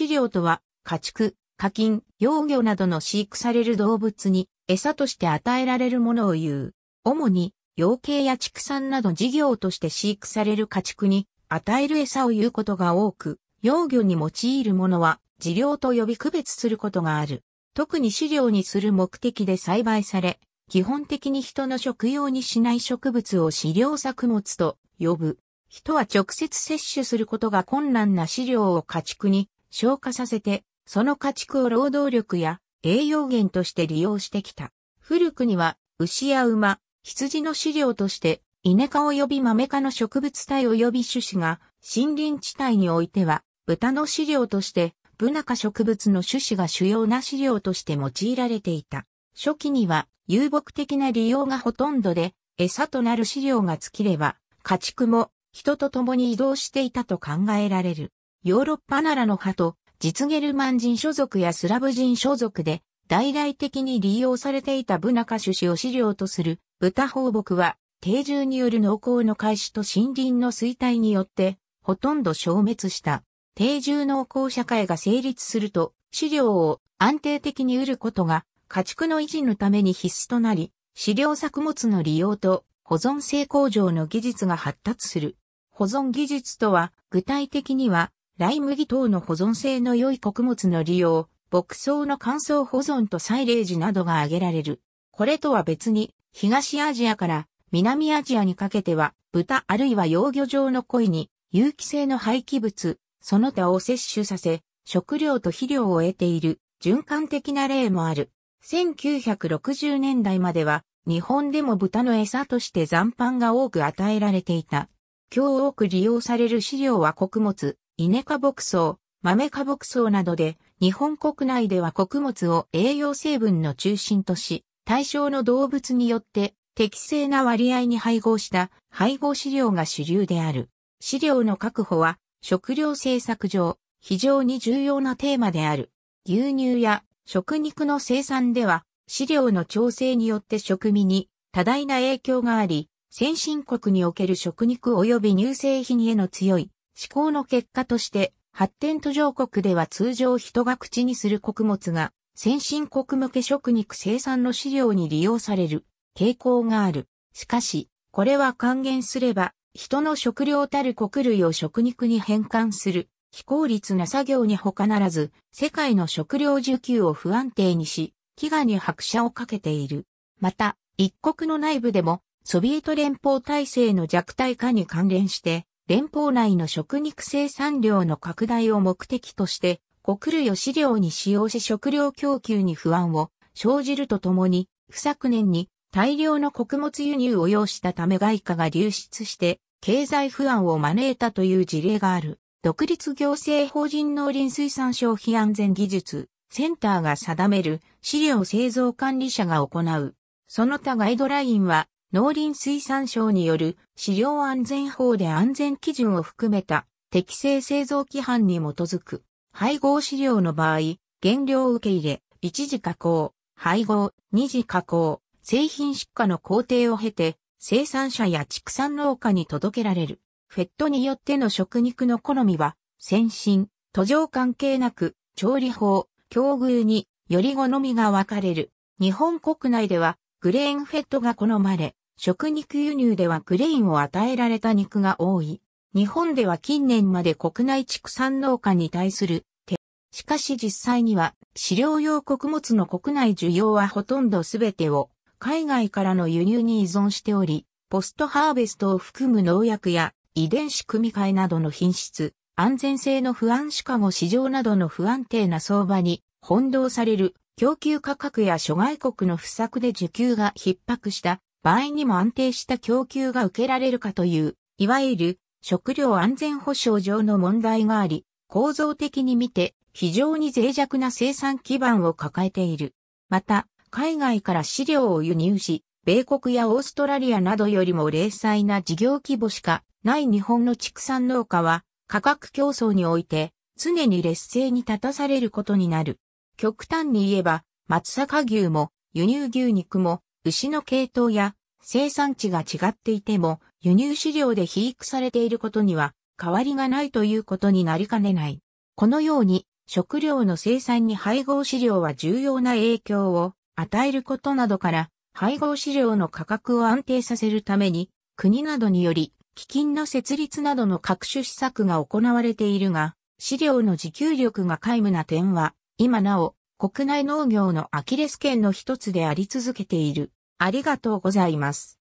飼料とは、家畜、課金、幼魚などの飼育される動物に餌として与えられるものを言う。主に、養鶏や畜産など事業として飼育される家畜に与える餌を言うことが多く、幼魚に用いるものは、飼料と呼び区別することがある。特に飼料にする目的で栽培され、基本的に人の食用にしない植物を飼料作物と呼ぶ。人は直接摂取することが困難な飼料を家畜に消化させて、その家畜を労働力や栄養源として利用してきた。古くには、牛や馬、羊の飼料として、イネ科及びマメ科の植物体及び種子が、森林地帯においては、豚の飼料として、ブナ科植物の種子が主要な飼料として用いられていた。初期には、遊牧的な利用がほとんどで、餌となる飼料が尽きれば、家畜も人と共に移動していたと考えられる。ヨーロッパならの派と、実ゲルマン人所属やスラブ人所属で、大々的に利用されていたブナカ種子を飼料とする豚放牧は、定住による農耕の開始と森林の衰退によって、ほとんど消滅した。定住農耕社会が成立すると、飼料を安定的に売ることが、家畜の維持のために必須となり、飼料作物の利用と保存性向上の技術が発達する。保存技術とは、具体的には、ライ麦等の保存性の良い穀物の利用、牧草の乾燥保存とサイレージなどが挙げられる。これとは別に、東アジアから南アジアにかけては、豚あるいは養魚場の鯉に、有機性の廃棄物、その他を摂取させ、食料と肥料を得ている、循環的な例もある。1960年代までは、日本でも豚の餌として残飯が多く与えられていた。今日多く利用される飼料は穀物、稲科牧草、豆科牧草などで、日本国内では穀物を栄養成分の中心とし、対象の動物によって適正な割合に配合した配合飼料が主流である。飼料の確保は食料政策上非常に重要なテーマである。牛乳や食肉の生産では飼料の調整によって食味に多大な影響があり、先進国における食肉及び乳製品への強い思考の結果として、発展途上国では通常人が口にする穀物が、先進国向け食肉生産の資料に利用される傾向がある。しかし、これは還元すれば、人の食料たる穀類を食肉に変換する、非効率な作業に他ならず、世界の食料需給を不安定にし、飢餓に拍車をかけている。また、一国の内部でも、ソビエト連邦体制の弱体化に関連して、連邦内の食肉生産量の拡大を目的として、国類を飼料に使用し食料供給に不安を生じるとともに、不昨年に大量の穀物輸入を要したため外貨が流出して経済不安を招いたという事例がある。独立行政法人農林水産消費安全技術センターが定める飼料製造管理者が行う。その他ガイドラインは農林水産省による飼料安全法で安全基準を含めた適正製造規範に基づく配合飼料の場合、原料受け入れ、一次加工、配合、二次加工、製品出荷の工程を経て生産者や畜産農家に届けられる。フェットによっての食肉の好みは、先進、途上関係なく、調理法、境遇により好みが分かれる。日本国内では、グレーンフェットが好まれ、食肉輸入ではクレインを与えられた肉が多い。日本では近年まで国内畜産農家に対する手。しかし実際には飼料用穀物の国内需要はほとんど全てを海外からの輸入に依存しており、ポストハーベストを含む農薬や遺伝子組み換えなどの品質、安全性の不安シカゴ市場などの不安定な相場に翻弄される供給価格や諸外国の不作で需給が逼迫した場合にも安定した供給が受けられるかという、いわゆる食料安全保障上の問題があり、構造的に見て非常に脆弱な生産基盤を抱えている。また、海外から飼料を輸入し、米国やオーストラリアなどよりも零細な事業規模しかない日本の畜産農家は価格競争において常に劣勢に立たされることになる。極端に言えば、松阪牛も輸入牛肉も牛の系統や生産地が違っていても輸入飼料で肥育されていることには変わりがないということになりかねない。このように食料の生産に配合飼料は重要な影響を与えることなどから配合飼料の価格を安定させるために国などにより基金の設立などの各種施策が行われているが、飼料の自給力が皆無な点は、今なお、国内農業のアキレス腱の一つであり続けている。ありがとうございます。